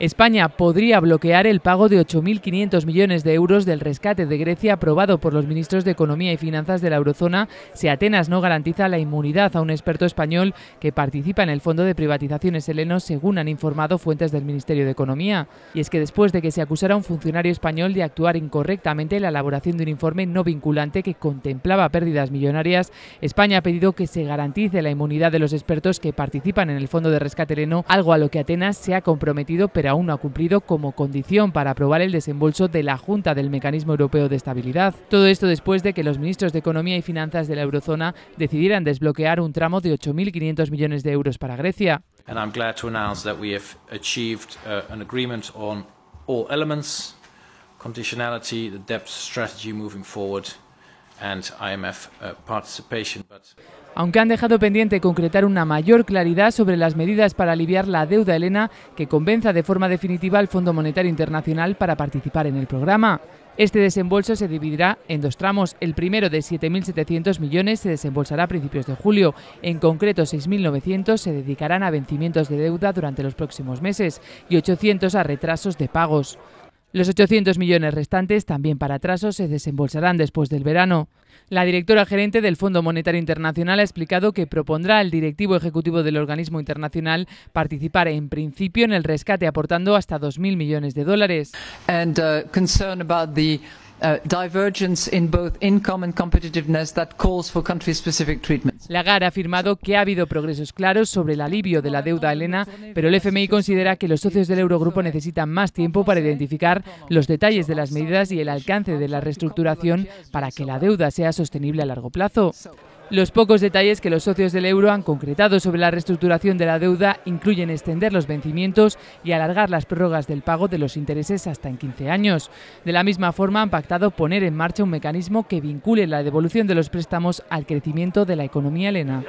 España podría bloquear el pago de 8.500 millones de euros del rescate de Grecia aprobado por los ministros de Economía y Finanzas de la eurozona si Atenas no garantiza la inmunidad a un experto español que participa en el Fondo de Privatizaciones heleno, según han informado fuentes del Ministerio de Economía. Y es que después de que se acusara a un funcionario español de actuar incorrectamente en la elaboración de un informe no vinculante que contemplaba pérdidas millonarias, España ha pedido que se garantice la inmunidad de los expertos que participan en el Fondo de Rescate heleno, algo a lo que Atenas se ha comprometido pero aún no ha cumplido como condición para aprobar el desembolso de la Junta del Mecanismo Europeo de Estabilidad. Todo esto después de que los ministros de Economía y Finanzas de la eurozona decidieran desbloquear un tramo de 8.500 millones de euros para Grecia. Uh, Aunque han dejado pendiente concretar una mayor claridad sobre las medidas para aliviar la deuda Elena, que convenza de forma definitiva al Fondo Monetario Internacional para participar en el programa. Este desembolso se dividirá en dos tramos. El primero de 7.700 millones se desembolsará a principios de julio. En concreto, 6.900 se dedicarán a vencimientos de deuda durante los próximos meses y 800 a retrasos de pagos. Los 800 millones restantes también para atrasos se desembolsarán después del verano. La directora gerente del Fondo Monetario Internacional ha explicado que propondrá al directivo ejecutivo del organismo internacional participar en principio en el rescate aportando hasta 2000 millones de dólares. Uh, Lagarde ha afirmado que ha habido progresos claros sobre el alivio de la deuda Elena, pero el FMI considera que los socios del Eurogrupo necesitan más tiempo para identificar los detalles de las medidas y el alcance de la reestructuración para que la deuda sea sostenible a largo plazo. Los pocos detalles que los socios del euro han concretado sobre la reestructuración de la deuda incluyen extender los vencimientos y alargar las prórrogas del pago de los intereses hasta en 15 años. De la misma forma, han pactado poner en marcha un mecanismo que vincule la devolución de los préstamos al crecimiento de la economía helena.